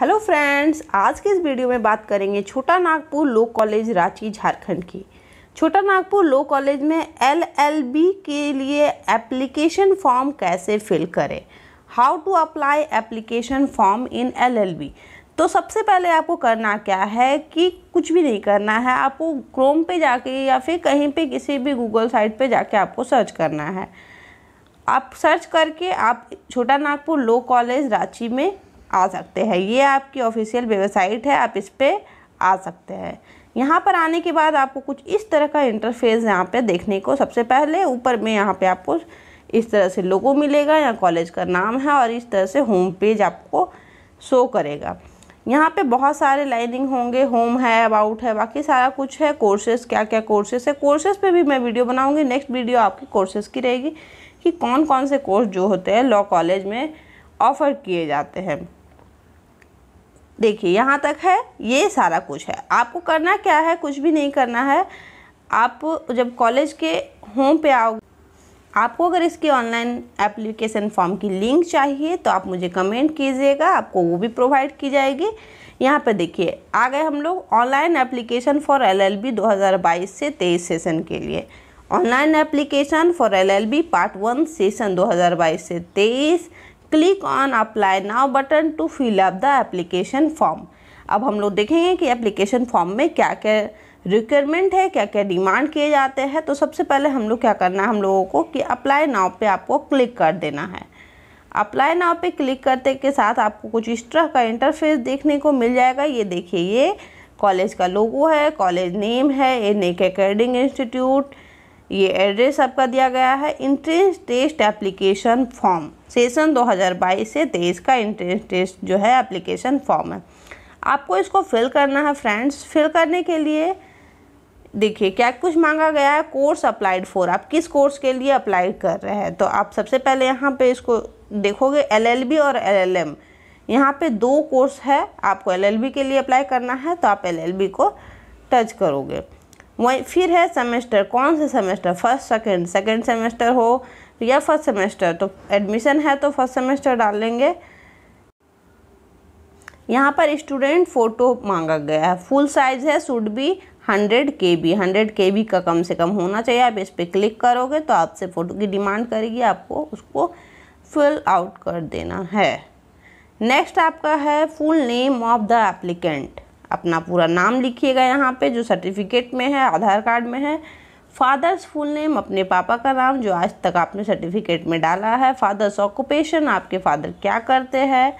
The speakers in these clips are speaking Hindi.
हेलो फ्रेंड्स आज के इस वीडियो में बात करेंगे छोटा नागपुर लो कॉलेज रांची झारखंड की छोटा नागपुर लो कॉलेज में एलएलबी के लिए एप्लीकेशन फॉर्म कैसे फिल करें how to apply application form in LLB तो सबसे पहले आपको करना क्या है कि कुछ भी नहीं करना है आपको क्रोम पे जाके या फिर कहीं पे किसी भी गूगल साइट पे जाके आपको सर्च करना है आप सर्च करके आप छोटा नागपुर लो कॉलेज रांची में आ सकते हैं ये आपकी ऑफिशियल वेबसाइट है आप इस पर आ सकते हैं यहाँ पर आने के बाद आपको कुछ इस तरह का इंटरफेस यहाँ पे देखने को सबसे पहले ऊपर में यहाँ पे आपको इस तरह से लोगो मिलेगा या कॉलेज का नाम है और इस तरह से होम पेज आपको शो करेगा यहाँ पे बहुत सारे लाइनिंग होंगे होम है अबाउट है बाकी सारा कुछ है कोर्सेज क्या क्या कोर्सेज है कोर्सेज पे भी मैं वीडियो बनाऊँगी नेक्स्ट वीडियो आपकी कोर्सेज की रहेगी कि कौन कौन से कोर्स जो होते हैं लॉ कॉलेज में ऑफ़र किए जाते हैं देखिए यहाँ तक है ये सारा कुछ है आपको करना क्या है कुछ भी नहीं करना है आप जब कॉलेज के होम पे आओ आपको अगर इसकी ऑनलाइन एप्लीकेशन फॉर्म की लिंक चाहिए तो आप मुझे कमेंट कीजिएगा आपको वो भी प्रोवाइड की जाएगी यहाँ पर देखिए आ गए हम लोग ऑनलाइन एप्लीकेशन फॉर एलएलबी 2022 से 23 सेशन के लिए online application for LLB part one session 2022 से 23 click on apply now button to fill up the application form अब हम लोग देखेंगे कि एप्लीकेशन फॉर्म में क्या क्या रिक्वायरमेंट है क्या क्या डिमांड किए जाते हैं तो सबसे पहले हम लोग क्या करना है हम लोगों को कि अप्लाई नाव पे आपको क्लिक कर देना है अप्लाई नाव पे क्लिक करते के साथ आपको कुछ इस तरह का इंटरफेस देखने को मिल जाएगा ये देखिए ये कॉलेज का लोगो है कॉलेज नेम है एन एक अकेडिंग इंस्टीट्यूट ये एड्रेस आपका दिया गया है entrance test application form session 2022 से तेईस का इंट्रेंस टेस्ट जो है एप्लीकेशन फॉर्म है आपको इसको फिल करना है फ्रेंड्स फिल करने के लिए देखिए क्या कुछ मांगा गया है कोर्स अप्लाइड फॉर आप किस कोर्स के लिए अप्लाई कर रहे हैं तो आप सबसे पहले यहाँ पे इसको देखोगे एलएलबी और एलएलएम यहाँ पे दो कोर्स है आपको एलएलबी के लिए अप्लाई करना है तो आप एलएलबी को टच करोगे वहीं फिर है सेमेस्टर कौन से semester first second second semester हो या फर्स्ट सेमेस्टर तो एडमिशन है तो फर्स्ट सेमेस्टर डाल लेंगे यहाँ पर स्टूडेंट फ़ोटो मांगा गया है फुल साइज़ है should be hundred K B hundred K B का कम से कम होना चाहिए आप इस पर क्लिक करोगे तो आपसे फ़ोटो की डिमांड करेगी आपको उसको फिल आउट कर देना है नेक्स्ट आपका है full name of the applicant अपना पूरा नाम लिखिएगा यहाँ पे जो सर्टिफिकेट में है आधार कार्ड में है फादर्स फुल नेम अपने पापा का नाम जो आज तक आपने सर्टिफिकेट में डाला है फादर्स ऑक्यूपेशन आपके फादर क्या करते हैं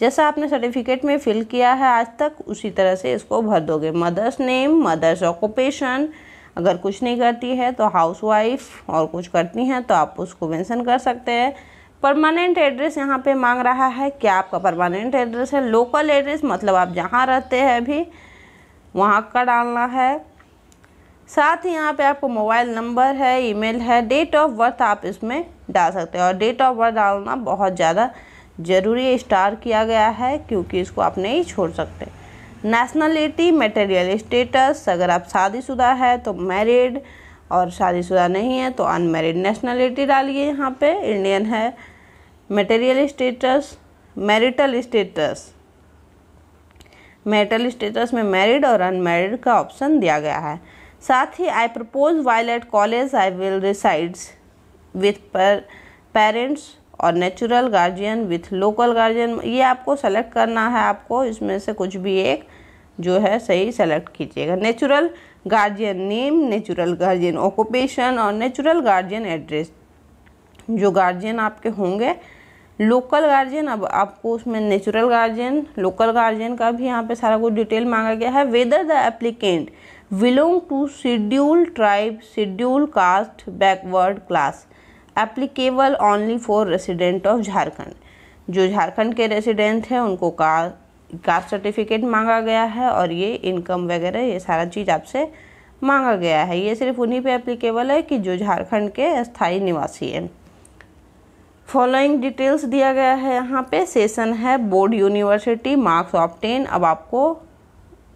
जैसा आपने सर्टिफिकेट में फिल किया है आज तक उसी तरह से इसको भर दोगे मदर्स नेम मदर्स ऑक्यूपेशन अगर कुछ नहीं करती है तो हाउसवाइफ और कुछ करती हैं तो आप उसको मेंशन कर सकते हैं परमानेंट एड्रेस यहाँ पे मांग रहा है क्या आपका परमानेंट एड्रेस है लोकल एड्रेस मतलब आप जहाँ रहते हैं अभी वहाँ का डालना है साथ ही यहाँ पे आपको मोबाइल नंबर है ईमेल है डेट ऑफ बर्थ आप इसमें डाल सकते हैं और डेट ऑफ बर्थ डालना बहुत ज़्यादा ज़रूरी स्टार किया गया है क्योंकि इसको आप नहीं छोड़ सकते नेशनलिटी मटेरियल स्टेटस अगर आप शादीशुदा है तो मैरिड और शादीशुदा नहीं है तो अनमेरिड नेशनलिटी डालिए यहाँ पे इंडियन है material status marital status marital status में मैरिड और अनमैरिड का ऑप्शन दिया गया है साथ ही I propose while at college I will resides with parents और natural guardian with local guardian ये आपको सेलेक्ट करना है आपको इसमें से कुछ भी एक जो है सही सेलेक्ट कीजिएगा natural guardian name natural guardian occupation और नेचुरल गार्जियन एड्रेस जो गार्जियन आपके होंगे लोकल गार्जियन अब आपको उसमें नेचुरल गार्जियन लोकल गार्जियन का भी यहाँ पे सारा कुछ डिटेल मांगा गया है whether the applicant belong to schedule tribe schedule caste backward class applicable only for resident of Jharkhand जो झारखंड के रेसिडेंट हैं उनको का कास्ट सर्टिफिकेट मांगा गया है और ये इनकम वगैरह ये सारा चीज़ आपसे मांगा गया है ये सिर्फ उन्हीं पे एप्लीकेबल है कि जो झारखंड के स्थायी निवासी हैं फॉलोइंग डिटेल्स दिया गया है यहाँ पे सेशन है बोर्ड यूनिवर्सिटी मार्क्स ऑप्टेन अब आपको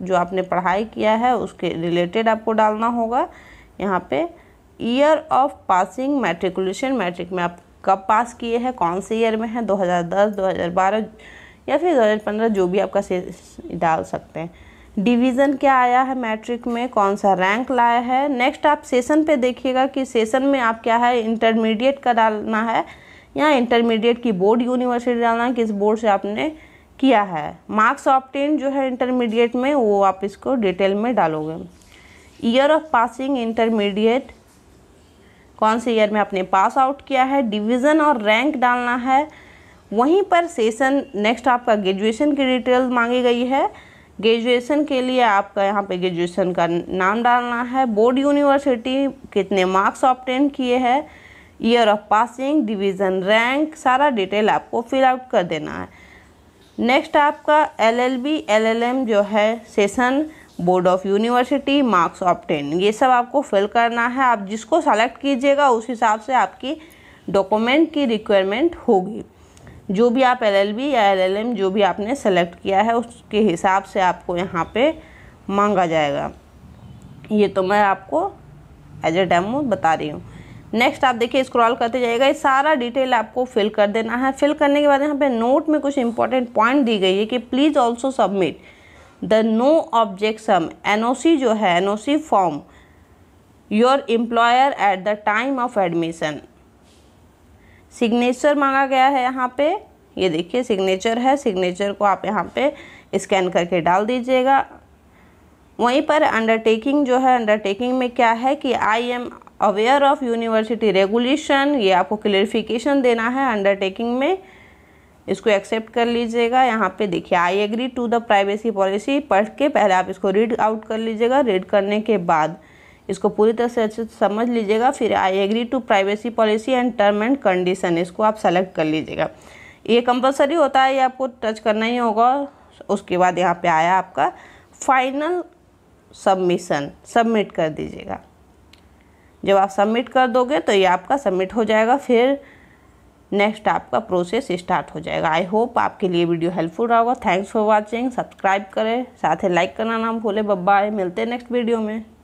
जो आपने पढ़ाई किया है उसके रिलेटेड आपको डालना होगा यहाँ पे year of passing matriculation matric में आप कब पास किए हैं कौन से ईयर में है 2010 2012 या फिर 2015 जो भी आपका से डाल सकते हैं डिवीज़न क्या आया है मैट्रिक में कौन सा रैंक लाया है नेक्स्ट आप सेशन पे देखिएगा कि सेशन में आप क्या है इंटरमीडिएट का डालना है या इंटरमीडिएट की बोर्ड यूनिवर्सिटी डालना किस बोर्ड से आपने किया है मार्क्स ऑप्टेन जो है इंटरमीडिएट में वो आप इसको डिटेल में डालोगे ईयर ऑफ पासिंग इंटरमीडिएट कौन से ईयर में आपने पास आउट किया है डिवीज़न और रैंक डालना है वहीं पर सेशन नेक्स्ट आपका ग्रेजुएशन की डिटेल मांगी गई है ग्रेजुएशन के लिए आपका यहाँ पे ग्रेजुएशन का नाम डालना है बोर्ड यूनिवर्सिटी कितने मार्क्स ऑप्टेन किए हैं year of passing division rank सारा डिटेल आपको फिल आउट कर देना है नेक्स्ट आपका एलएलबी एलएलएम जो है session board of university marks obtain ये सब आपको फिल करना है आप जिसको सेलेक्ट कीजिएगा उस हिसाब से आपकी डॉक्यूमेंट की रिक्वायरमेंट होगी जो भी आप एलएलबी या एलएलएम जो भी आपने सेलेक्ट किया है उसके हिसाब से आपको यहाँ पे मांगा जाएगा ये तो मैं आपको एज ए डेमो बता रही हूँ नेक्स्ट आप देखिए स्क्रॉल करते जाइएगा ये सारा डिटेल आपको फिल कर देना है फिल करने के बाद यहाँ पे नोट में कुछ इंपॉर्टेंट पॉइंट दी गई है कि please also submit the no objection N जो है N form your employer at the time of admission signature मांगा गया है यहाँ पे ये देखिए सिग्नेचर है सिग्नेचर को आप यहाँ पे स्कैन करके डाल दीजिएगा वहीं पर अंडरटेकिंग जो है अंडरटेकिंग में क्या है कि I am aware of university regulation ये आपको क्लियरिफिकेशन देना है अंडरटेकिंग में इसको एक्सेप्ट कर लीजिएगा यहाँ पे देखिए I agree to the privacy policy पढ़ के पहले आप इसको रीड आउट कर लीजिएगा रीड करने के बाद इसको पूरी तरह से अच्छे से समझ लीजिएगा फिर I agree to privacy policy and term and condition इसको आप सेलेक्ट कर लीजिएगा ये कंपलसरी होता है ये आपको टच करना ही होगा उसके बाद यहाँ पे आया आपका फाइनल सबमिशन सबमिट कर दीजिएगा जब आप सबमिट कर दोगे तो ये आपका सबमिट हो जाएगा फिर नेक्स्ट आपका प्रोसेस स्टार्ट हो जाएगा आई होप आपके लिए वीडियो हेल्पफुल रहा होगा थैंक्स फॉर वॉचिंग सब्सक्राइब करें साथ ही लाइक करना ना भूलें बब्बा मिलते हैं नेक्स्ट वीडियो में